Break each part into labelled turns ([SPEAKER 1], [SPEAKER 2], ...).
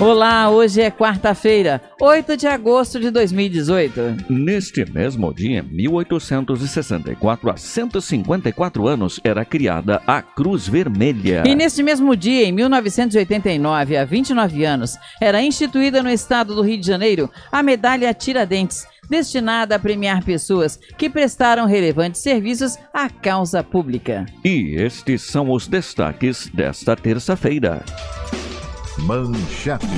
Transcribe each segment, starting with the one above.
[SPEAKER 1] Olá, hoje é quarta-feira, 8 de agosto de 2018. Neste mesmo dia, 1864, há 154 anos, era criada a Cruz Vermelha. E
[SPEAKER 2] neste mesmo dia, em 1989, há 29 anos, era instituída no estado do Rio de Janeiro a Medalha Tiradentes, destinada a premiar pessoas que prestaram relevantes serviços à causa pública.
[SPEAKER 1] E estes são os destaques desta terça-feira. Manchetes.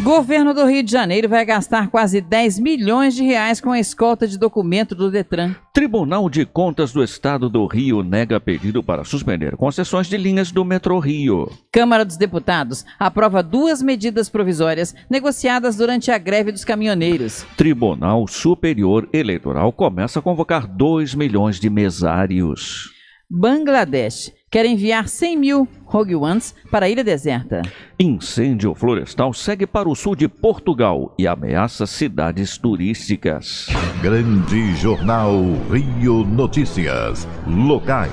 [SPEAKER 2] Governo do Rio de Janeiro vai gastar quase 10 milhões de reais com a escolta de documento do Detran.
[SPEAKER 1] Tribunal de Contas do Estado do Rio nega pedido para suspender concessões de linhas do Metrô Rio.
[SPEAKER 2] Câmara dos Deputados aprova duas medidas provisórias negociadas durante a greve dos caminhoneiros.
[SPEAKER 1] Tribunal Superior Eleitoral começa a convocar 2 milhões de mesários.
[SPEAKER 2] Bangladesh quer enviar 100 mil Rogue Ones para a Ilha Deserta.
[SPEAKER 1] Incêndio florestal segue para o sul de Portugal e ameaça cidades turísticas. Grande Jornal Rio
[SPEAKER 3] Notícias. Locais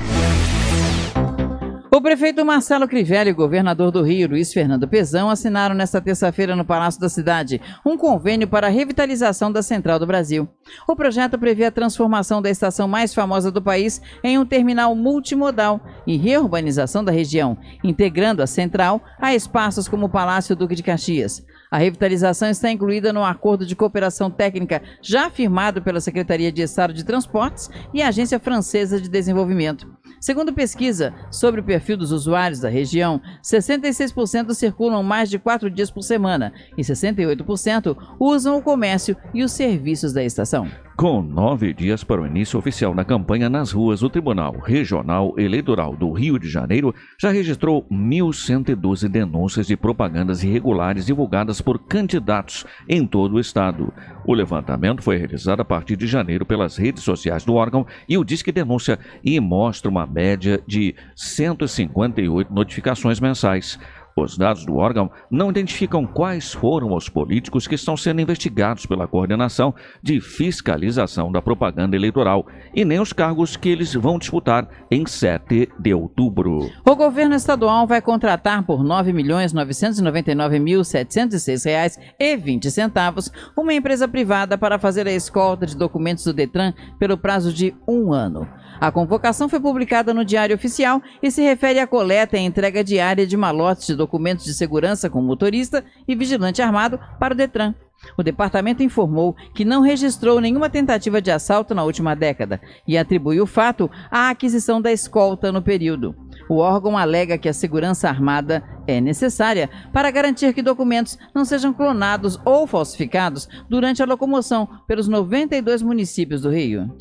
[SPEAKER 2] prefeito Marcelo Crivelli e o governador do Rio, Luiz Fernando Pezão, assinaram nesta terça-feira no Palácio da Cidade um convênio para a revitalização da Central do Brasil. O projeto prevê a transformação da estação mais famosa do país em um terminal multimodal e reurbanização da região, integrando a central a espaços como o Palácio Duque de Caxias. A revitalização está incluída no acordo de cooperação técnica já firmado pela Secretaria de Estado de Transportes e a Agência Francesa de Desenvolvimento. Segundo pesquisa sobre o perfil dos usuários da região, 66% circulam mais de quatro dias por semana e 68% usam o comércio e os serviços da estação.
[SPEAKER 1] Com nove dias para o início oficial da campanha nas ruas, o Tribunal Regional Eleitoral do Rio de Janeiro já registrou 1.112 denúncias de propagandas irregulares divulgadas por candidatos em todo o estado. O levantamento foi realizado a partir de janeiro pelas redes sociais do órgão e o Disque Denúncia e mostra uma média de 158 notificações mensais. Os dados do órgão não identificam quais foram os políticos que estão sendo investigados pela coordenação de fiscalização da propaganda eleitoral e nem os cargos que eles vão disputar em 7 de outubro.
[SPEAKER 2] O governo estadual vai contratar por R$ 9.999.706,20 uma empresa privada para fazer a escolta de documentos do Detran pelo prazo de um ano. A convocação foi publicada no Diário Oficial e se refere à coleta e entrega diária de malotes de documentos de segurança com motorista e vigilante armado para o Detran. O departamento informou que não registrou nenhuma tentativa de assalto na última década e atribui o fato à aquisição da escolta no período. O órgão alega que a segurança armada é necessária para garantir que documentos não sejam clonados ou falsificados durante a locomoção pelos 92 municípios do Rio.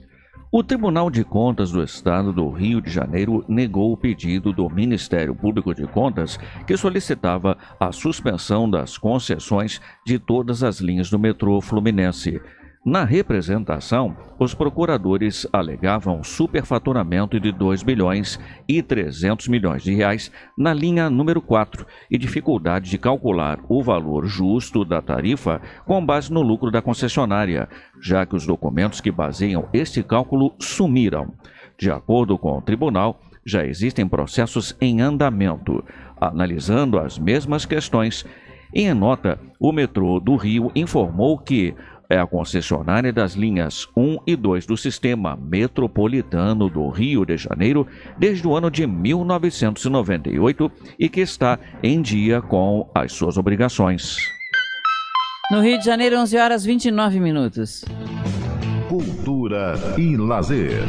[SPEAKER 1] O Tribunal de Contas do Estado do Rio de Janeiro negou o pedido do Ministério Público de Contas, que solicitava a suspensão das concessões de todas as linhas do metrô fluminense. Na representação, os procuradores alegavam superfaturamento de 2 bilhões e 300 milhões de reais na linha número 4 e dificuldade de calcular o valor justo da tarifa com base no lucro da concessionária, já que os documentos que baseiam este cálculo sumiram. De acordo com o tribunal, já existem processos em andamento, analisando as mesmas questões. Em nota, o metrô do Rio informou que é a concessionária das linhas 1 e 2 do sistema metropolitano do Rio de Janeiro desde o ano de 1998 e que está em dia com as suas obrigações.
[SPEAKER 2] No Rio de Janeiro, 11 horas
[SPEAKER 1] 29 minutos. Cultura e lazer.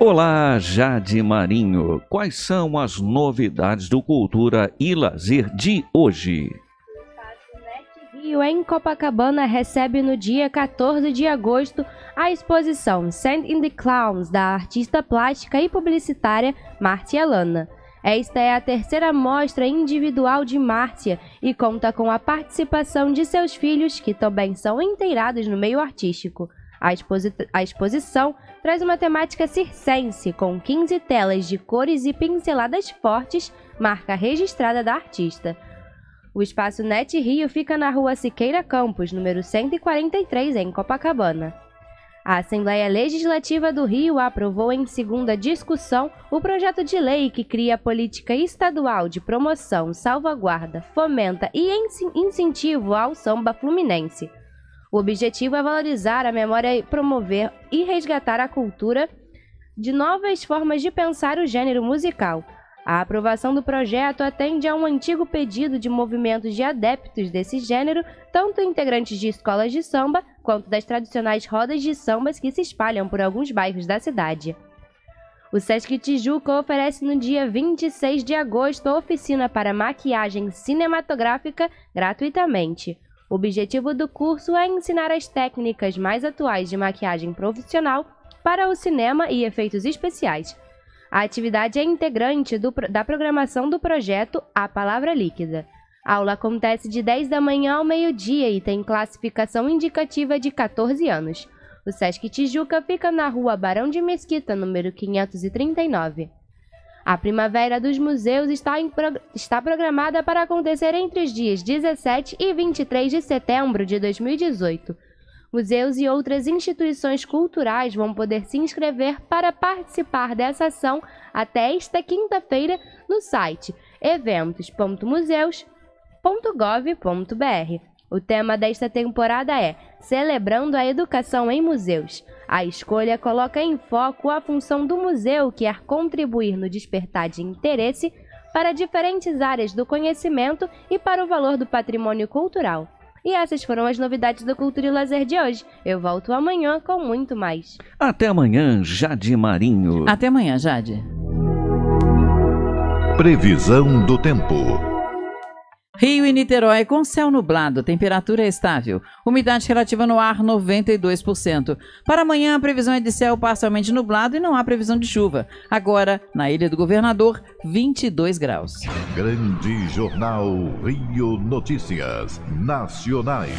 [SPEAKER 1] Olá, Jade Marinho. Quais são as novidades do Cultura e Lazer de hoje?
[SPEAKER 4] Rodeio em Copacabana recebe no dia 14 de agosto a exposição Send in the Clowns da artista plástica e publicitária Márcia Lana. Esta é a terceira mostra individual de Márcia e conta com a participação de seus filhos, que também são inteirados no meio artístico. A, exposi a, exposição traz uma temática circense, com 15 telas de cores e pinceladas fortes, marca registrada da artista. O espaço NET Rio fica na rua Siqueira Campos, número 143, em Copacabana. A Assembleia Legislativa do Rio aprovou em segunda discussão o projeto de lei que cria a política estadual de promoção, salvaguarda, fomenta e incentivo ao samba fluminense. O objetivo é valorizar a memória e promover e resgatar a cultura de novas formas de pensar o gênero musical, a aprovação do projeto atende a um antigo pedido de movimentos de adeptos desse gênero, tanto integrantes de escolas de samba quanto das tradicionais rodas de sambas que se espalham por alguns bairros da cidade. O Sesc Tijuca oferece no dia 26 de agosto oficina para maquiagem cinematográfica gratuitamente. O objetivo do curso é ensinar as técnicas mais atuais de maquiagem profissional para o cinema e efeitos especiais a atividade é integrante do, da programação do projeto A Palavra Líquida. A aula acontece de 10 da manhã ao meio-dia e tem classificação indicativa de 14 anos. O Sesc Tijuca fica na rua Barão de Mesquita, número 539. A Primavera dos Museus está, em, está programada para acontecer entre os dias 17 e 23 de setembro de 2018. Museus e outras instituições culturais vão poder se inscrever para participar dessa ação até esta quinta-feira no site eventos.museus.gov.br. O tema desta temporada é Celebrando a Educação em Museus. A escolha coloca em foco a função do museu, que é contribuir no despertar de interesse para diferentes áreas do conhecimento e para o valor do patrimônio cultural. E essas foram as novidades da Cultura e Lazer de hoje. Eu volto amanhã com muito mais.
[SPEAKER 1] Até amanhã, Jade Marinho. Até
[SPEAKER 2] amanhã, Jade.
[SPEAKER 3] Previsão do tempo.
[SPEAKER 2] Rio e Niterói com céu nublado, temperatura estável, umidade relativa no ar 92%. Para amanhã, a previsão é de céu parcialmente nublado e não há previsão de chuva. Agora, na Ilha do Governador, 22 graus.
[SPEAKER 3] Grande Jornal Rio Notícias Nacionais.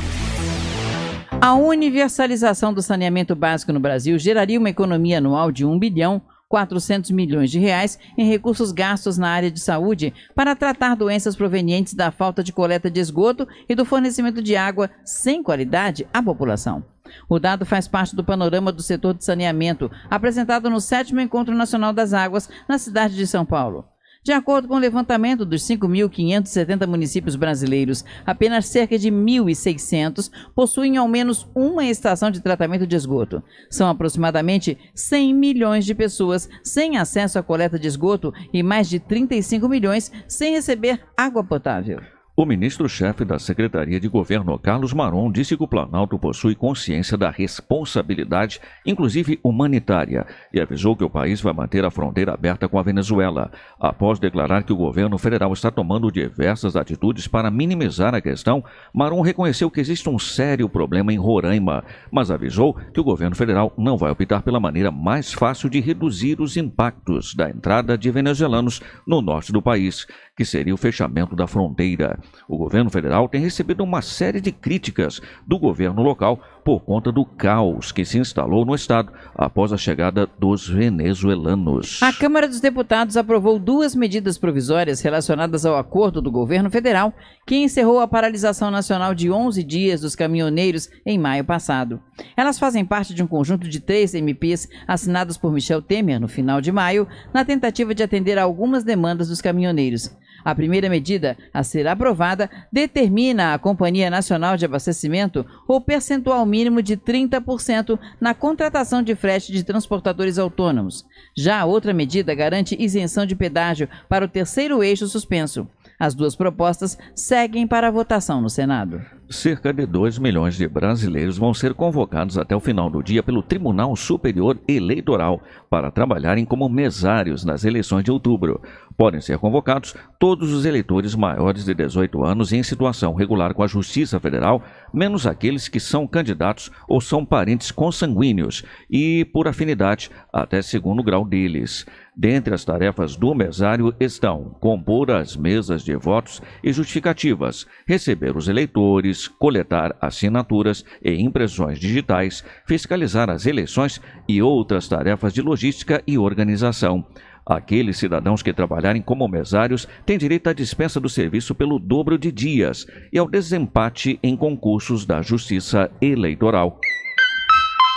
[SPEAKER 2] A universalização do saneamento básico no Brasil geraria uma economia anual de 1 bilhão 400 milhões de reais em recursos gastos na área de saúde para tratar doenças provenientes da falta de coleta de esgoto e do fornecimento de água sem qualidade à população. O dado faz parte do panorama do setor de saneamento, apresentado no sétimo Encontro Nacional das Águas, na cidade de São Paulo. De acordo com o levantamento dos 5.570 municípios brasileiros, apenas cerca de 1.600 possuem ao menos uma estação de tratamento de esgoto. São aproximadamente 100 milhões de pessoas sem acesso à coleta de esgoto e mais de 35 milhões sem receber água potável.
[SPEAKER 1] O ministro-chefe da Secretaria de Governo, Carlos Maron, disse que o Planalto possui consciência da responsabilidade, inclusive humanitária, e avisou que o país vai manter a fronteira aberta com a Venezuela, após declarar que o governo federal está tomando diversas atitudes para minimizar a questão. Maron reconheceu que existe um sério problema em Roraima, mas avisou que o governo federal não vai optar pela maneira mais fácil de reduzir os impactos da entrada de venezuelanos no norte do país, que seria o fechamento da fronteira. O governo federal tem recebido uma série de críticas do governo local por conta do caos que se instalou no estado após a chegada dos venezuelanos.
[SPEAKER 2] A Câmara dos Deputados aprovou duas medidas provisórias relacionadas ao acordo do governo federal que encerrou a paralisação nacional de 11 dias dos caminhoneiros em maio passado. Elas fazem parte de um conjunto de três MPs assinados por Michel Temer no final de maio, na tentativa de atender a algumas demandas dos caminhoneiros. A primeira medida a ser aprovada determina à Companhia Nacional de Abastecimento o percentual mínimo de 30% na contratação de frete de transportadores autônomos. Já a outra medida garante isenção de pedágio para o terceiro eixo suspenso. As duas propostas seguem para a votação no Senado.
[SPEAKER 1] Cerca de 2 milhões de brasileiros vão ser convocados até o final do dia pelo Tribunal Superior Eleitoral para trabalharem como mesários nas eleições de outubro. Podem ser convocados todos os eleitores maiores de 18 anos em situação regular com a Justiça Federal, menos aqueles que são candidatos ou são parentes consanguíneos e por afinidade até segundo grau deles. Dentre as tarefas do mesário estão compor as mesas de votos e justificativas, receber os eleitores, coletar assinaturas e impressões digitais, fiscalizar as eleições e outras tarefas de logística e organização. Aqueles cidadãos que trabalharem como mesários têm direito à dispensa do serviço pelo dobro de dias e ao desempate em concursos da Justiça Eleitoral.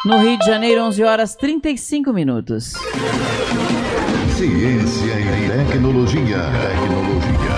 [SPEAKER 2] No Rio de Janeiro, 11 horas 35 minutos.
[SPEAKER 1] Ciência e tecnologia.
[SPEAKER 2] Tecnologia.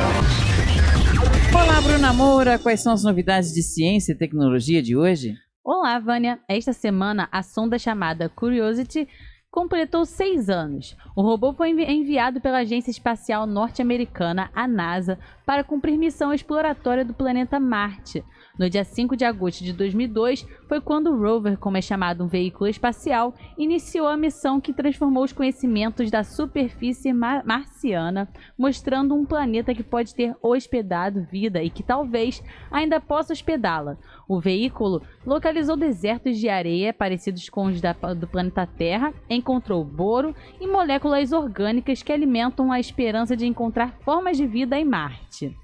[SPEAKER 2] Olá, Bruna Moura. Quais são as novidades de ciência e tecnologia de hoje?
[SPEAKER 5] Olá, Vânia. Esta semana, a sonda chamada Curiosity completou seis anos. O robô foi enviado pela Agência Espacial Norte-Americana, a NASA, para cumprir missão exploratória do planeta Marte. No dia 5 de agosto de 2002, foi quando o rover, como é chamado um veículo espacial, iniciou a missão que transformou os conhecimentos da superfície mar marciana, mostrando um planeta que pode ter hospedado vida e que talvez ainda possa hospedá-la. O veículo localizou desertos de areia parecidos com os da, do planeta Terra, encontrou boro e moléculas moléculas orgânicas que alimentam a esperança de encontrar formas de vida em Marte.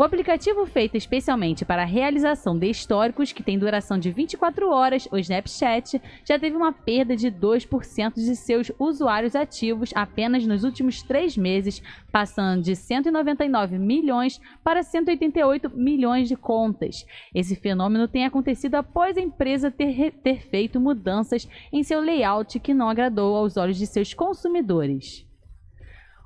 [SPEAKER 5] O aplicativo feito especialmente para a realização de históricos, que tem duração de 24 horas, o Snapchat, já teve uma perda de 2% de seus usuários ativos apenas nos últimos três meses, passando de 199 milhões para 188 milhões de contas. Esse fenômeno tem acontecido após a empresa ter, ter feito mudanças em seu layout que não agradou aos olhos de seus consumidores.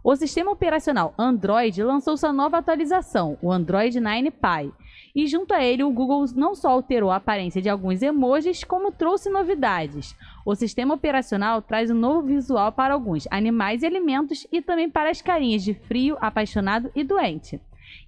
[SPEAKER 5] O sistema operacional Android lançou sua nova atualização, o Android 9 Pie. E junto a ele, o Google não só alterou a aparência de alguns emojis, como trouxe novidades. O sistema operacional traz um novo visual para alguns animais e alimentos e também para as carinhas de frio, apaixonado e doente.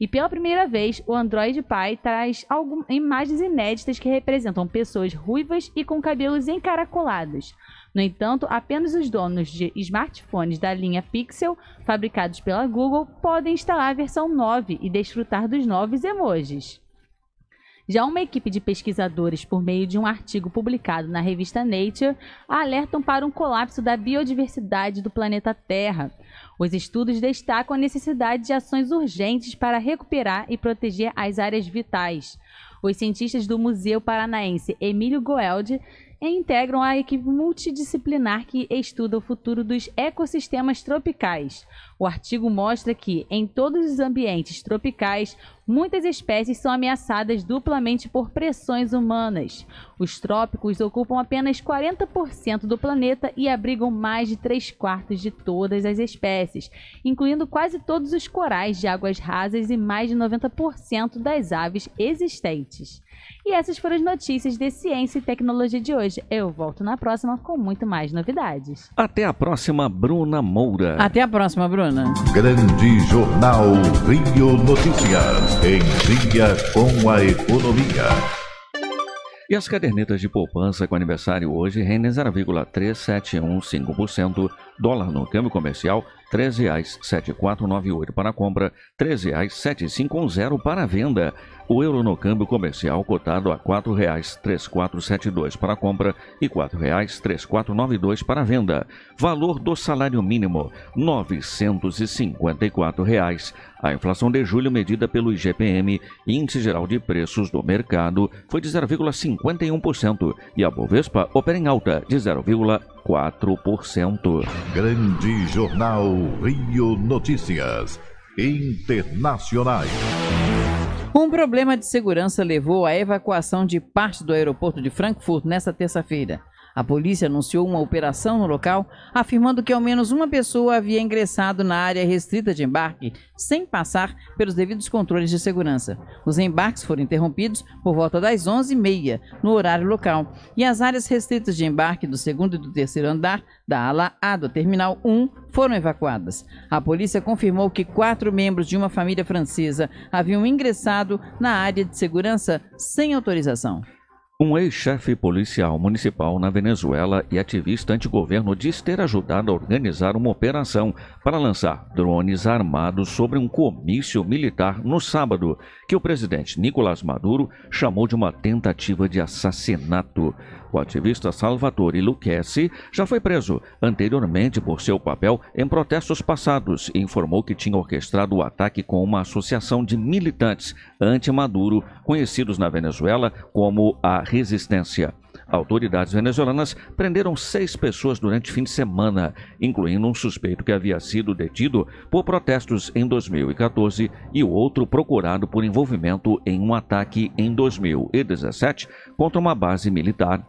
[SPEAKER 5] E pela primeira vez, o Android Pie traz algumas imagens inéditas que representam pessoas ruivas e com cabelos encaracolados. No entanto, apenas os donos de smartphones da linha Pixel, fabricados pela Google, podem instalar a versão 9 e desfrutar dos novos emojis. Já uma equipe de pesquisadores, por meio de um artigo publicado na revista Nature, alertam para um colapso da biodiversidade do planeta Terra. Os estudos destacam a necessidade de ações urgentes para recuperar e proteger as áreas vitais. Os cientistas do Museu Paranaense Emílio Goeldi e integram a equipe multidisciplinar que estuda o futuro dos ecossistemas tropicais. O artigo mostra que, em todos os ambientes tropicais, muitas espécies são ameaçadas duplamente por pressões humanas. Os trópicos ocupam apenas 40% do planeta e abrigam mais de 3 quartos de todas as espécies, incluindo quase todos os corais de águas rasas e mais de 90% das aves existentes. E essas foram as notícias de ciência e tecnologia de hoje hoje. Eu volto na próxima com muito
[SPEAKER 2] mais novidades.
[SPEAKER 1] Até a próxima, Bruna Moura. Até
[SPEAKER 2] a próxima, Bruna.
[SPEAKER 1] Grande Jornal Rio Notícias. Em dia com a economia. E as cadernetas de poupança com aniversário hoje rendem 0,3715%, dólar no câmbio comercial R$ 13,7498 para compra, R$ 13,7510 para venda. O euro no câmbio comercial cotado a R$ 4,3472 para compra e R$ 4,3492 para venda. Valor do salário mínimo R$ 954. Reais. A inflação de julho medida pelo IGPM, Índice Geral de Preços do Mercado, foi de 0,51% e a Bovespa opera em alta de 0,1%. 0,4%.
[SPEAKER 3] Grande Jornal Rio Notícias
[SPEAKER 2] Internacionais. Um problema de segurança levou à evacuação de parte do aeroporto de Frankfurt nesta terça-feira. A polícia anunciou uma operação no local, afirmando que ao menos uma pessoa havia ingressado na área restrita de embarque sem passar pelos devidos controles de segurança. Os embarques foram interrompidos por volta das 11h30 no horário local e as áreas restritas de embarque do segundo e do terceiro andar da ala A do Terminal 1 foram evacuadas. A polícia confirmou que quatro membros de uma família francesa haviam ingressado na área de segurança sem autorização.
[SPEAKER 1] Um ex-chefe policial municipal na Venezuela e ativista antigoverno diz ter ajudado a organizar uma operação para lançar drones armados sobre um comício militar no sábado, que o presidente Nicolás Maduro chamou de uma tentativa de assassinato. O ativista Salvatore Lucchesi já foi preso anteriormente por seu papel em protestos passados e informou que tinha orquestrado o ataque com uma associação de militantes anti-Maduro, conhecidos na Venezuela como a Resistência. Autoridades venezuelanas prenderam seis pessoas durante o fim de semana, incluindo um suspeito que havia sido detido por protestos em 2014 e o outro procurado por envolvimento em um ataque em 2017 contra uma base militar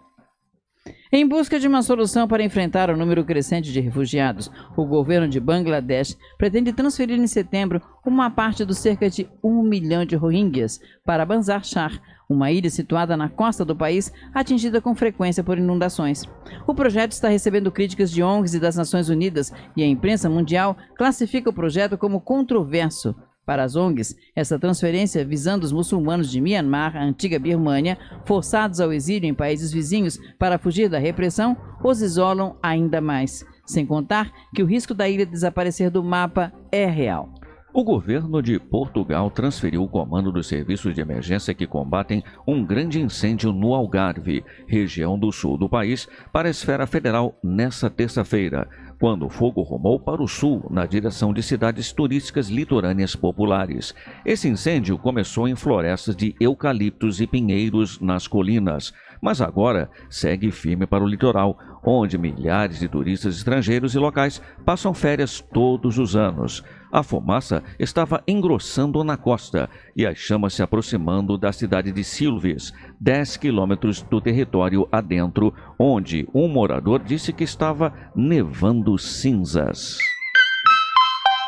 [SPEAKER 2] em busca de uma solução para enfrentar o número crescente de refugiados, o governo de Bangladesh pretende transferir em setembro uma parte dos cerca de um milhão de rohingyas para Banzar Shah, uma ilha situada na costa do país atingida com frequência por inundações. O projeto está recebendo críticas de ONGs e das Nações Unidas e a imprensa mundial classifica o projeto como controverso. Para as ONGs, essa transferência visando os muçulmanos de Myanmar, a antiga Birmânia, forçados ao exílio em países vizinhos para fugir da repressão, os isolam ainda mais. Sem contar que o risco da ilha desaparecer do mapa é real.
[SPEAKER 1] O governo de Portugal transferiu o comando dos serviços de emergência que combatem um grande incêndio no Algarve, região do sul do país, para a esfera federal nesta terça-feira, quando o fogo rumou para o sul, na direção de cidades turísticas litorâneas populares. Esse incêndio começou em florestas de eucaliptos e pinheiros nas colinas, mas agora segue firme para o litoral, onde milhares de turistas estrangeiros e locais passam férias todos os anos. A fumaça estava engrossando na costa e as chamas se aproximando da cidade de Silves, 10 quilômetros do território adentro, onde um morador disse que estava nevando cinzas.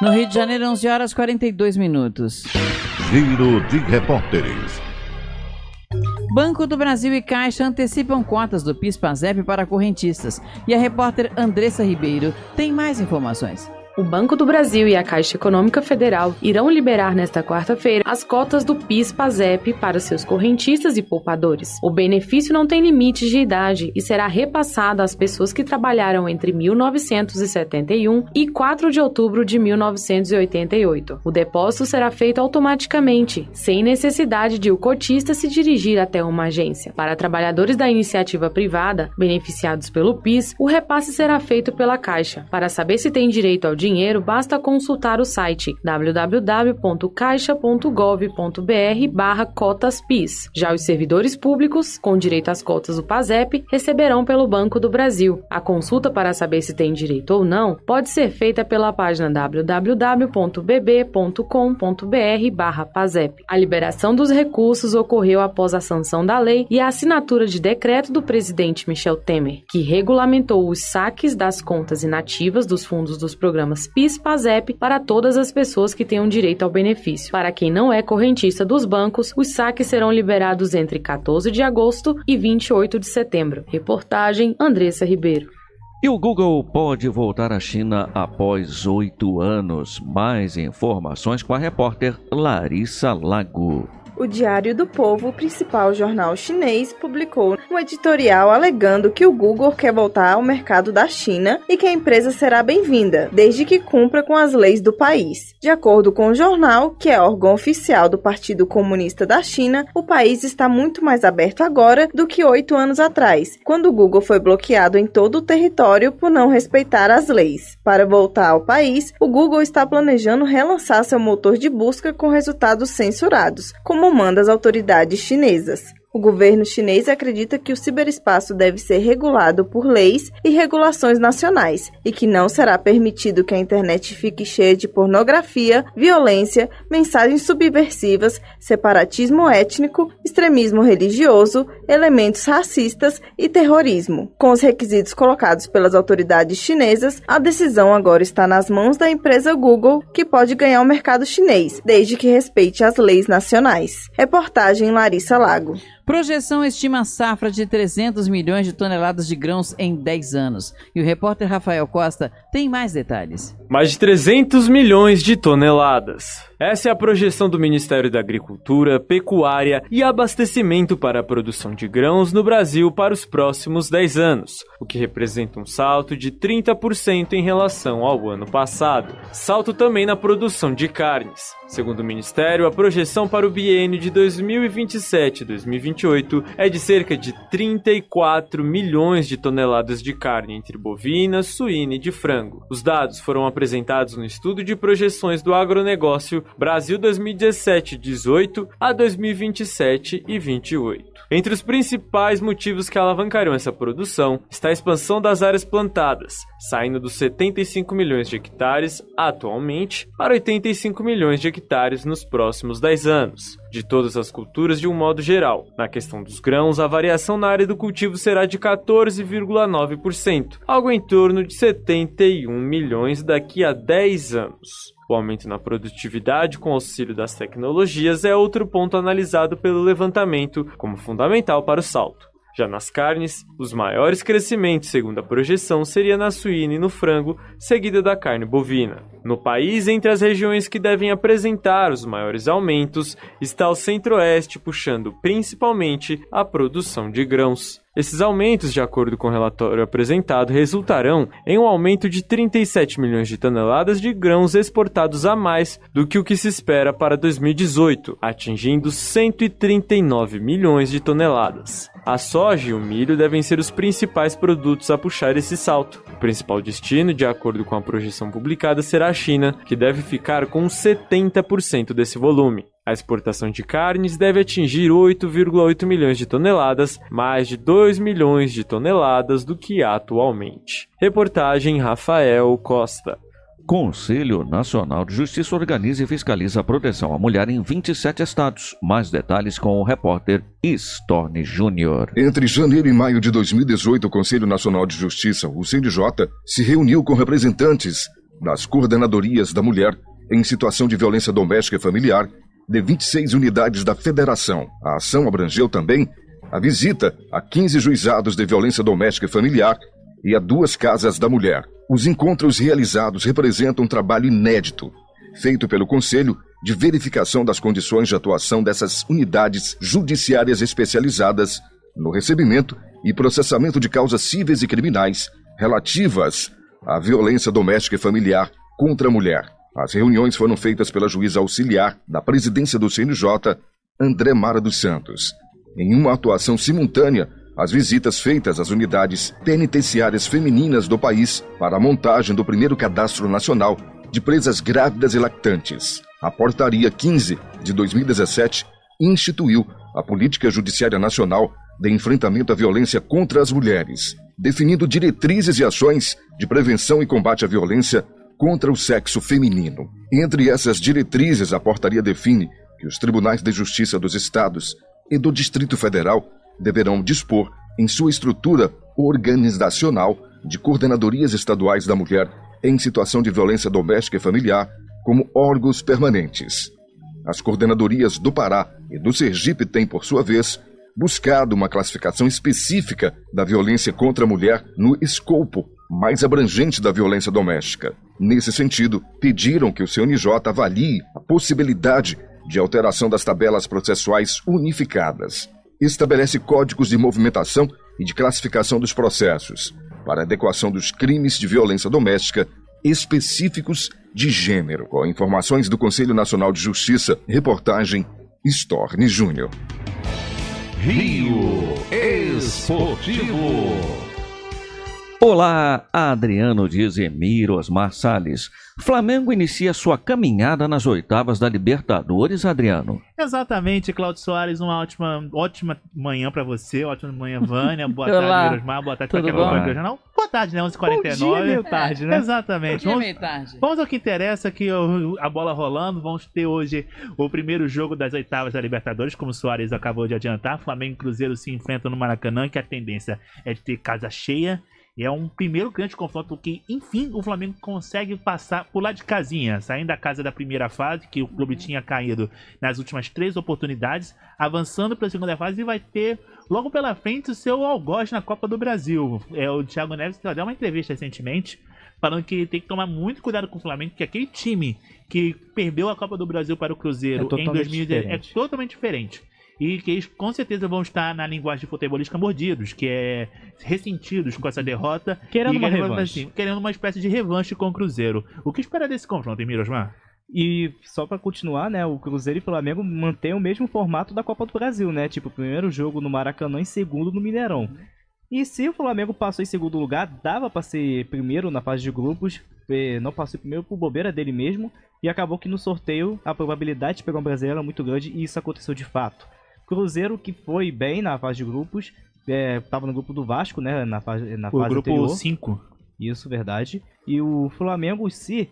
[SPEAKER 2] No Rio de Janeiro, 11 horas 42 minutos.
[SPEAKER 1] Giro de repórteres.
[SPEAKER 2] Banco do Brasil e Caixa antecipam cotas do PIS-PASEP para correntistas. E a repórter Andressa Ribeiro tem mais informações.
[SPEAKER 6] O Banco do Brasil e a Caixa Econômica Federal irão liberar nesta quarta-feira as cotas do PIS-PASEP para seus correntistas e poupadores. O benefício não tem limites de idade e será repassado às pessoas que trabalharam entre 1971 e 4 de outubro de 1988. O depósito será feito automaticamente, sem necessidade de o cotista se dirigir até uma agência. Para trabalhadores da iniciativa privada beneficiados pelo PIS, o repasse será feito pela Caixa. Para saber se tem direito ao dinheiro, dinheiro, basta consultar o site wwwcaixagovbr cotaspis. Já os servidores públicos, com direito às cotas do PASEP, receberão pelo Banco do Brasil. A consulta para saber se tem direito ou não pode ser feita pela página www.bb.com.br/pasep. A liberação dos recursos ocorreu após a sanção da lei e a assinatura de decreto do presidente Michel Temer, que regulamentou os saques das contas inativas dos fundos dos programas programas PIS-PASEP para todas as pessoas que tenham direito ao benefício. Para quem não é correntista dos bancos, os saques serão liberados entre 14 de agosto e 28 de setembro. Reportagem Andressa Ribeiro.
[SPEAKER 1] E o Google pode voltar à China após oito anos. Mais informações com a repórter Larissa Lago.
[SPEAKER 7] O Diário do Povo, o principal jornal chinês, publicou um editorial alegando que o Google quer voltar ao mercado da China e que a empresa será bem-vinda, desde que cumpra com as leis do país. De acordo com o jornal, que é órgão oficial do Partido Comunista da China, o país está muito mais aberto agora do que oito anos atrás, quando o Google foi bloqueado em todo o território por não respeitar as leis. Para voltar ao país, o Google está planejando relançar seu motor de busca com resultados censurados, como comanda as autoridades chinesas. O governo chinês acredita que o ciberespaço deve ser regulado por leis e regulações nacionais e que não será permitido que a internet fique cheia de pornografia, violência, mensagens subversivas, separatismo étnico, extremismo religioso, elementos racistas e terrorismo. Com os requisitos colocados pelas autoridades chinesas, a decisão agora está nas mãos da empresa Google, que pode ganhar o mercado chinês, desde que respeite as leis nacionais. Reportagem Larissa Lago.
[SPEAKER 2] Projeção estima safra de 300 milhões de toneladas de grãos em 10 anos. E o repórter Rafael Costa tem mais detalhes.
[SPEAKER 8] Mais de 300 milhões de toneladas. Essa é a projeção do Ministério da Agricultura, Pecuária e Abastecimento para a produção de grãos no Brasil para os próximos 10 anos, o que representa um salto de 30% em relação ao ano passado. Salto também na produção de carnes. Segundo o Ministério, a projeção para o biênio de 2027-2028 é de cerca de 34 milhões de toneladas de carne entre bovina, suína e de frango. Os dados foram apresentados no estudo de projeções do agronegócio Brasil 2017-18 a 2027 e 28. Entre os principais motivos que alavancariam essa produção está a expansão das áreas plantadas, saindo dos 75 milhões de hectares atualmente para 85 milhões de hectares nos próximos 10 anos, de todas as culturas de um modo geral. Na questão dos grãos, a variação na área do cultivo será de 14,9%, algo em torno de 71 milhões daqui a 10 anos. O aumento na produtividade com auxílio das tecnologias é outro ponto analisado pelo levantamento como fundamental para o salto. Já nas carnes, os maiores crescimentos, segundo a projeção, seria na suína e no frango, seguida da carne bovina. No país, entre as regiões que devem apresentar os maiores aumentos, está o Centro-Oeste, puxando principalmente a produção de grãos. Esses aumentos, de acordo com o relatório apresentado, resultarão em um aumento de 37 milhões de toneladas de grãos exportados a mais do que o que se espera para 2018, atingindo 139 milhões de toneladas. A soja e o milho devem ser os principais produtos a puxar esse salto. O principal destino, de acordo com a projeção publicada, será a China, que deve ficar com 70% desse volume. A exportação de carnes deve atingir 8,8 milhões de toneladas, mais de 2 milhões de toneladas do que atualmente. Reportagem Rafael Costa.
[SPEAKER 1] Conselho Nacional de Justiça organiza e fiscaliza a proteção à mulher em 27 estados. Mais detalhes com o repórter Storni Júnior.
[SPEAKER 9] Entre janeiro e maio de 2018, o Conselho Nacional de Justiça, o CNJ, se reuniu com representantes das coordenadorias da mulher em situação de violência doméstica e familiar de 26 unidades da federação. A ação abrangeu também a visita a 15 juizados de violência doméstica e familiar e a Duas Casas da Mulher. Os encontros realizados representam um trabalho inédito, feito pelo Conselho de Verificação das Condições de Atuação dessas unidades judiciárias especializadas no recebimento e processamento de causas cíveis e criminais relativas à violência doméstica e familiar contra a mulher. As reuniões foram feitas pela juíza auxiliar da presidência do CNJ, André Mara dos Santos. Em uma atuação simultânea as visitas feitas às unidades penitenciárias femininas do país para a montagem do primeiro cadastro nacional de presas grávidas e lactantes. A Portaria 15 de 2017 instituiu a Política Judiciária Nacional de Enfrentamento à Violência contra as Mulheres, definindo diretrizes e ações de prevenção e combate à violência contra o sexo feminino. Entre essas diretrizes, a portaria define que os tribunais de justiça dos estados e do Distrito Federal deverão dispor, em sua estrutura organizacional, de coordenadorias estaduais da mulher em situação de violência doméstica e familiar como órgãos permanentes. As coordenadorias do Pará e do Sergipe têm, por sua vez, buscado uma classificação específica da violência contra a mulher no escopo mais abrangente da violência doméstica. Nesse sentido, pediram que o CNJ avalie a possibilidade de alteração das tabelas processuais unificadas estabelece códigos de movimentação e de classificação dos processos para adequação dos crimes de violência doméstica específicos de gênero, com informações do Conselho Nacional de Justiça, reportagem Storni Júnior. Rio Esportivo.
[SPEAKER 1] Olá, Adriano diz Emiro Osmar Salles. Flamengo inicia sua caminhada nas oitavas da Libertadores, Adriano.
[SPEAKER 10] Exatamente, Cláudio Soares, uma ótima, ótima manhã para você, ótima manhã, Vânia, boa tarde, Osmar, boa tarde para quem acompanha o jornal. Boa tarde, né, 11h49. meio tarde, né? exatamente. Bom dia, meio tarde. Vamos ao que interessa, que a bola rolando, vamos ter hoje o primeiro jogo das oitavas da Libertadores, como o Soares acabou de adiantar, Flamengo e Cruzeiro se enfrentam no Maracanã, que a tendência é de ter casa cheia, e é um primeiro grande confronto que, enfim, o Flamengo consegue passar por lá de casinha, saindo da casa da primeira fase, que o clube uhum. tinha caído nas últimas três oportunidades, avançando para a segunda fase e vai ter logo pela frente o seu algoz na Copa do Brasil. É o Thiago Neves que deu uma entrevista recentemente falando que tem que tomar muito cuidado com o Flamengo, que aquele time que perdeu a Copa do Brasil para o Cruzeiro é em 2010 é diferente. é totalmente diferente e que eles com certeza vão estar na linguagem futebolística mordidos, que é ressentidos com essa derrota. Querendo uma revanche. Assim, querendo uma espécie de revanche com o Cruzeiro. O que espera desse confronto, hein, Mirosmar? E
[SPEAKER 11] só para continuar, né, o Cruzeiro e o Flamengo mantêm o mesmo formato da Copa do Brasil, né? Tipo, primeiro jogo no Maracanã e segundo no Mineirão. E se o Flamengo passou em segundo lugar, dava para ser primeiro na fase de grupos, eh, não passou primeiro por bobeira dele mesmo, e acabou que no sorteio a probabilidade de pegar um brasileiro era muito grande e isso aconteceu de fato. Cruzeiro que foi bem na fase de grupos, é, tava no grupo do Vasco, né, na fase na o fase grupo 5. Isso, verdade. E o Flamengo se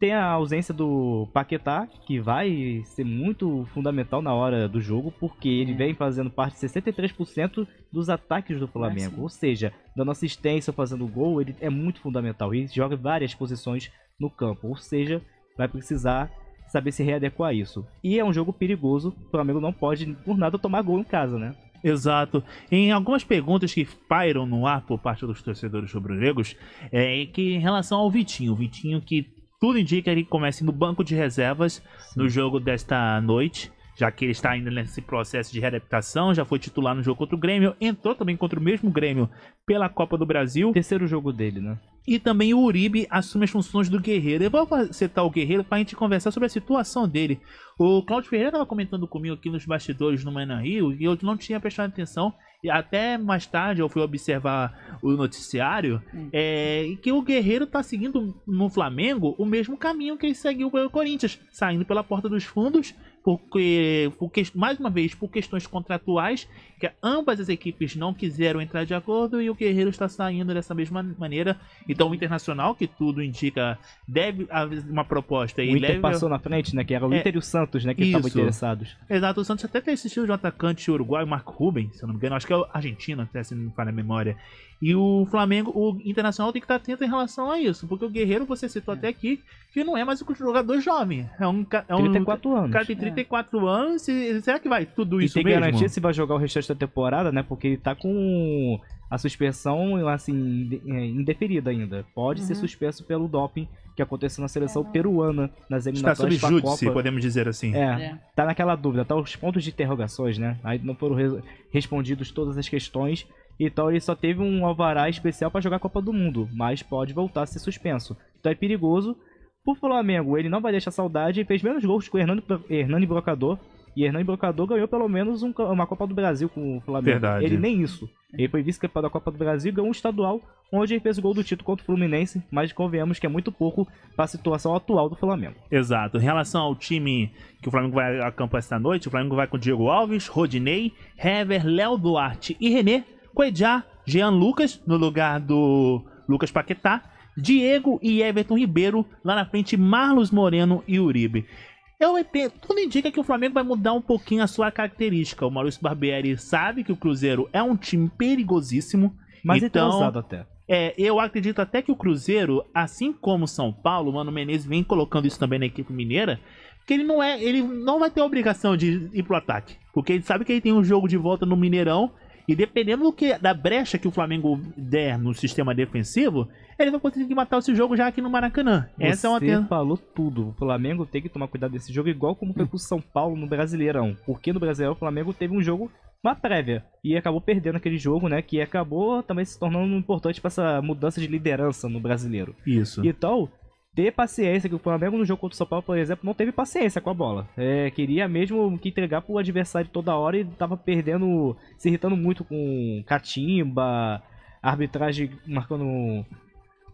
[SPEAKER 11] tem a ausência do Paquetá, que vai ser muito fundamental na hora do jogo, porque ele é. vem fazendo parte de 63% dos ataques do Flamengo. É, Ou seja, dando assistência, fazendo gol, ele é muito fundamental. Ele joga várias posições no campo. Ou seja, vai precisar saber
[SPEAKER 10] se readequar a isso. E é um jogo perigoso, o Flamengo não pode por nada tomar gol em casa, né? Exato. Em algumas perguntas que pairam no ar por parte dos torcedores rubro-negros, é que em relação ao Vitinho, o Vitinho que tudo indica que ele comece no banco de reservas Sim. no jogo desta noite já que ele está ainda nesse processo de readaptação, já foi titular no jogo contra o Grêmio, entrou também contra o mesmo Grêmio pela Copa do Brasil. Terceiro jogo dele, né? E também o Uribe assume as funções do Guerreiro. Eu vou acertar o Guerreiro para a gente conversar sobre a situação dele. O Claudio Ferreira estava comentando comigo aqui nos bastidores no Manhã Rio e eu não tinha prestado atenção. E até mais tarde eu fui observar o noticiário hum. é, que o Guerreiro está seguindo no Flamengo o mesmo caminho que ele seguiu pelo Corinthians, saindo pela porta dos fundos porque, porque mais uma vez por questões contratuais que ambas as equipes não quiseram entrar de acordo e o Guerreiro está saindo dessa mesma maneira então o Internacional que tudo indica deve uma proposta e o Inter passou na frente né que era o é, Inter e o Santos né que isso. estavam interessados exato o Santos até tem assistido de um atacante uruguai Marco Rubens se eu não me engano acho que é o até se não me falha a memória e o Flamengo, o Internacional tem que estar atento em relação a isso, porque o Guerreiro, você citou é. até aqui, que não é mais um jogador jovem. É um, é um 34 anos. cara tem 34 é. anos, será que vai tudo isso e tem mesmo? tem garantia se
[SPEAKER 11] vai jogar o restante da temporada, né? Porque ele tá com a suspensão, assim, é, indeferida ainda. Pode uhum. ser suspenso pelo doping que aconteceu na seleção é, peruana nas eliminatórias Está sob júdice, podemos dizer assim. É, é, tá naquela dúvida, tá os pontos de interrogações, né? Aí não foram re respondidos todas as questões e então, tal, ele só teve um alvará especial para jogar a Copa do Mundo, mas pode voltar a ser suspenso. Então é perigoso. Pro Flamengo, ele não vai deixar saudade, Ele fez menos gols que o Hernani, Hernani Brocador. E Hernani Brocador ganhou pelo menos um, uma Copa do Brasil com o Flamengo. Verdade. Ele nem isso. Ele foi vice-campeão da Copa do Brasil e ganhou um estadual, onde ele fez o gol do título contra o
[SPEAKER 10] Fluminense, mas convenhamos que é muito pouco para a situação atual do Flamengo. Exato. Em relação ao time que o Flamengo vai acampar esta noite, o Flamengo vai com Diego Alves, Rodinei, Hever, Léo Duarte e René Cuejá, Jean Lucas, no lugar do Lucas Paquetá, Diego e Everton Ribeiro, lá na frente Marlos Moreno e Uribe. Eu tudo indica que o Flamengo vai mudar um pouquinho a sua característica. O Maurício Barbieri sabe que o Cruzeiro é um time perigosíssimo, mas então é até. É, eu acredito até que o Cruzeiro, assim como o São Paulo, o Mano Menezes vem colocando isso também na equipe mineira, que ele não é, ele não vai ter a obrigação de ir pro ataque, porque ele sabe que ele tem um jogo de volta no Mineirão e dependendo do que, da brecha que o Flamengo der no sistema defensivo, ele vai conseguir matar esse jogo já aqui no Maracanã. Você Essa é uma Você
[SPEAKER 11] falou tudo. O Flamengo tem que tomar cuidado desse jogo, igual como foi com o São Paulo no Brasileirão. Porque no Brasileirão o Flamengo teve um jogo, uma prévia, e acabou perdendo aquele jogo, né? Que acabou também se tornando importante para essa mudança de liderança no brasileiro. Isso. Então, ter paciência, que o Flamengo no jogo contra o São Paulo, por exemplo, não teve paciência com a bola. É, queria mesmo que entregar pro adversário toda hora e tava perdendo, se irritando muito com catimba, arbitragem marcando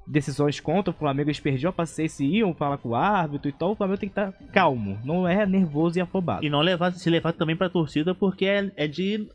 [SPEAKER 11] decisões contra o Flamengo, eles perdiam a paciência e iam falar com o árbitro e então tal. O Flamengo tem que estar tá calmo,
[SPEAKER 10] não é nervoso e afobado. E não levar, se levar também pra torcida, porque é, é de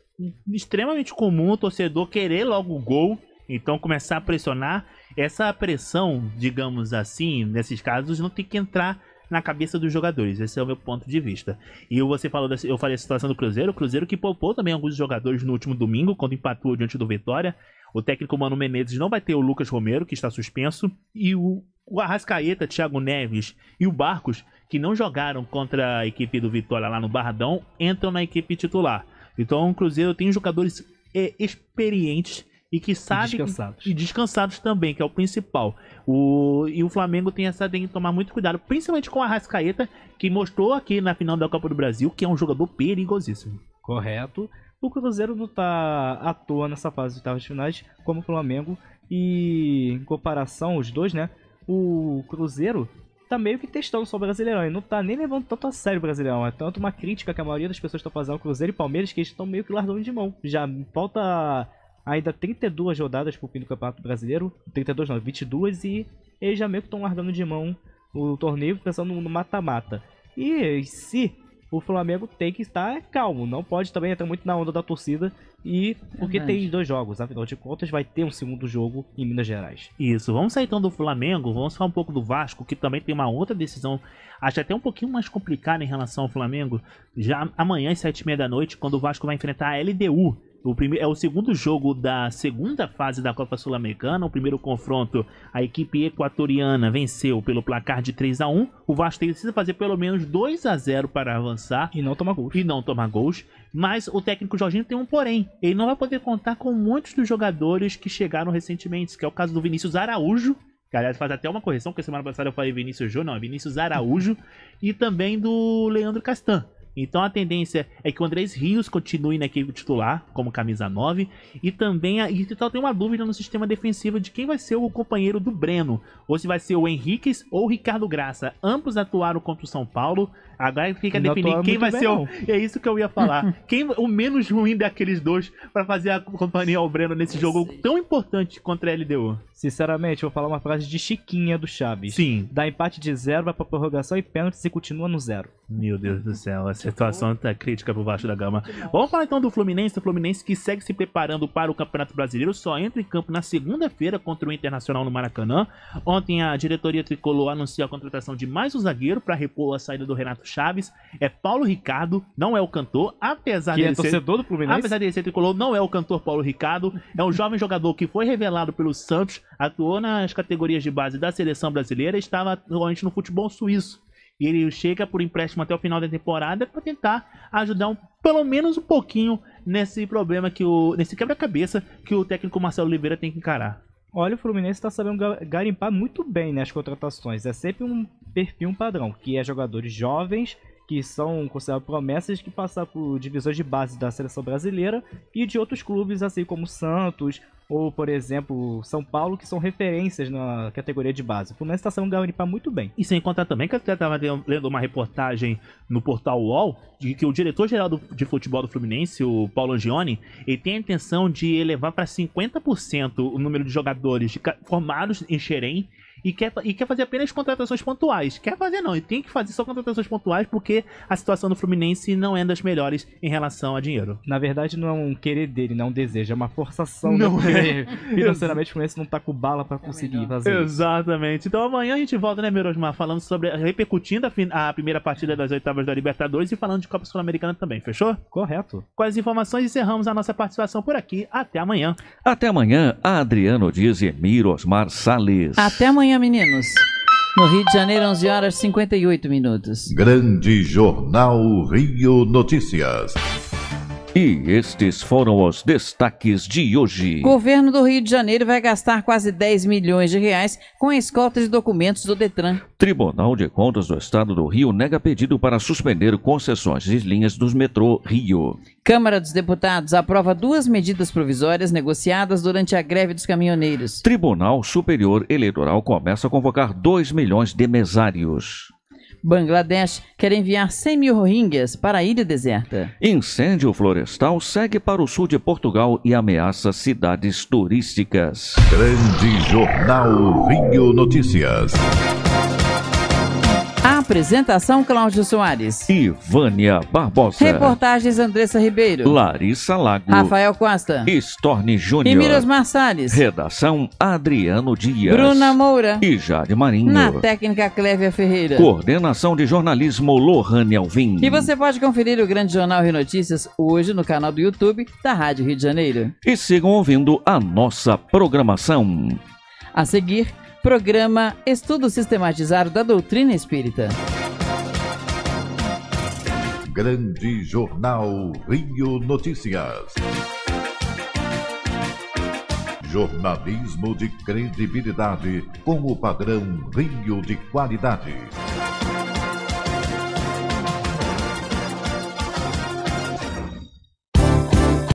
[SPEAKER 10] extremamente comum o torcedor querer logo o gol, então começar a pressionar essa pressão, digamos assim, nesses casos, não tem que entrar na cabeça dos jogadores. Esse é o meu ponto de vista. E você falou, desse, eu falei a situação do Cruzeiro, o Cruzeiro que poupou também alguns jogadores no último domingo, quando empatou diante do Vitória. O técnico Mano Menezes não vai ter o Lucas Romero, que está suspenso, e o, o Arrascaeta, Thiago Neves e o Barcos, que não jogaram contra a equipe do Vitória lá no Barradão, entram na equipe titular. Então o Cruzeiro tem jogadores é, experientes e que sabe e descansados. Que, e descansados também, que é o principal. O, e o Flamengo tem essa tem que tomar muito cuidado, principalmente com a Rascaeta, que mostrou aqui na final da Copa do Brasil que é um jogador perigosíssimo. Correto. O Cruzeiro não
[SPEAKER 11] tá à toa nessa fase de oitavas de finais, como o Flamengo, e em comparação os dois, né? O Cruzeiro tá meio que testando só o Brasileirão e não tá nem levando tanto a sério o Brasileirão. É tanto uma crítica que a maioria das pessoas estão tá fazendo ao Cruzeiro e Palmeiras que eles estão meio que largando de mão. Já falta ainda 32 rodadas para o fim do Campeonato Brasileiro, 32 não, 22, e eles já meio que estão largando de mão o torneio pensando no mata-mata. E se o Flamengo tem que estar calmo, não pode também entrar muito na onda da torcida
[SPEAKER 10] e porque Verdade. tem dois jogos, afinal de contas vai ter um segundo jogo em Minas Gerais. Isso, vamos sair então do Flamengo, vamos falar um pouco do Vasco, que também tem uma outra decisão, acho até um pouquinho mais complicada em relação ao Flamengo, já amanhã às sete e meia da noite, quando o Vasco vai enfrentar a LDU, o primeiro, é o segundo jogo da segunda fase da Copa Sul-Americana. O primeiro confronto, a equipe equatoriana venceu pelo placar de 3 a 1 O Vasco precisa fazer pelo menos 2 a 0 para avançar. E não tomar gols. E não tomar gols. Mas o técnico Jorginho tem um porém. Ele não vai poder contar com muitos dos jogadores que chegaram recentemente, que é o caso do Vinícius Araújo, que aliás faz até uma correção, porque semana passada eu falei Vinícius Júnior, não, é Vinícius Araújo, e também do Leandro Castan. Então a tendência é que o Andrés Rios continue na equipe titular, como camisa 9, e também e tal, tem uma dúvida no sistema defensivo de quem vai ser o companheiro do Breno, ou se vai ser o Henriquez ou o Ricardo Graça. Ambos atuaram contra o São Paulo, agora fica definido quem vai bem, ser o... É isso que eu ia falar. quem O menos ruim daqueles dois para fazer a companhia ao Breno nesse eu jogo sei. tão importante contra a LDU. Sinceramente, eu vou falar uma frase de Chiquinha do Chaves. Sim. Dá empate de zero, vai pra prorrogação e pênalti se continua no zero. Meu Deus do céu, situação tá crítica por baixo da gama. Vamos falar então do Fluminense. O Fluminense que segue se preparando para o Campeonato Brasileiro. Só entra em campo na segunda-feira contra o Internacional no Maracanã. Ontem a diretoria tricolor anunciou a contratação de mais um zagueiro para repor a saída do Renato Chaves. É Paulo Ricardo, não é o cantor, apesar que dele é torcedor ser... do Fluminense. Apesar dele ser tricolor, não é o cantor Paulo Ricardo. É um jovem jogador que foi revelado pelo Santos, atuou nas categorias de base da seleção brasileira e estava atualmente no futebol suíço. E ele chega por empréstimo até o final da temporada para tentar ajudar um, pelo menos um pouquinho nesse problema que o nesse quebra-cabeça que o técnico Marcelo Oliveira tem que encarar.
[SPEAKER 11] Olha, o Fluminense está sabendo garimpar muito bem nas né, contratações. É sempre um perfil um padrão, que é jogadores jovens que são consideradas promessas que passaram por divisões de base da seleção brasileira e de outros clubes, assim como Santos ou, por exemplo, São Paulo, que são referências na
[SPEAKER 10] categoria de base. O Fluminense está sendo garimpar muito bem. E sem contar também que eu estava lendo uma reportagem no portal UOL de que o diretor-geral de futebol do Fluminense, o Paulo Angione, ele tem a intenção de elevar para 50% o número de jogadores formados em Xerém e quer, e quer fazer apenas contratações pontuais. Quer fazer não, e tem que fazer só contratações pontuais porque a situação do Fluminense não é das melhores em relação a dinheiro. Na verdade, não é um querer
[SPEAKER 11] dele, não é um desejo, é uma forçação. Né? Não é. Financeiramente, o Fluminense não tá com bala para conseguir é fazer.
[SPEAKER 10] Exatamente. Então amanhã a gente volta, né, Mirosmar, falando sobre, repercutindo a, a primeira partida das oitavas da Libertadores e falando de Copa Sul-Americana também, fechou? Correto. Com as informações, encerramos a nossa participação
[SPEAKER 1] por aqui. Até amanhã. Até amanhã, Adriano Dias e Mirosmar Osmar Salles.
[SPEAKER 2] Até amanhã manhã, meninos. No Rio de Janeiro, 11 horas e 58 minutos.
[SPEAKER 1] Grande
[SPEAKER 3] Jornal Rio Notícias. E estes foram os
[SPEAKER 1] destaques de hoje.
[SPEAKER 2] Governo do Rio de Janeiro vai gastar quase 10 milhões de reais com a escolta de documentos do Detran.
[SPEAKER 1] Tribunal de Contas do Estado do Rio nega pedido para suspender concessões de linhas dos metrô Rio.
[SPEAKER 2] Câmara dos Deputados aprova duas medidas provisórias negociadas durante a greve dos caminhoneiros.
[SPEAKER 1] Tribunal Superior Eleitoral começa a convocar 2 milhões de mesários.
[SPEAKER 2] Bangladesh quer enviar 100 mil rohingyas para a ilha deserta.
[SPEAKER 1] Incêndio florestal segue para o sul de Portugal e ameaça cidades turísticas. Grande Jornal Rio Notícias.
[SPEAKER 2] Apresentação Cláudio Soares.
[SPEAKER 1] Ivânia Barbosa.
[SPEAKER 2] Reportagens Andressa Ribeiro.
[SPEAKER 1] Larissa Lago. Rafael Costa. Storni Júnior. Emílios Marçales. Redação Adriano Dias. Bruna Moura. E Jade Marinho. Na
[SPEAKER 2] técnica Clévia Ferreira.
[SPEAKER 1] Coordenação de jornalismo Lohane Alvim. E
[SPEAKER 2] você pode conferir o Grande Jornal Rio Notícias hoje no canal do YouTube da Rádio Rio de
[SPEAKER 1] Janeiro. E sigam ouvindo a nossa programação.
[SPEAKER 2] A seguir, Programa Estudo Sistematizado da Doutrina Espírita.
[SPEAKER 3] Grande Jornal Rio Notícias. Jornalismo de credibilidade com o padrão Rio de qualidade.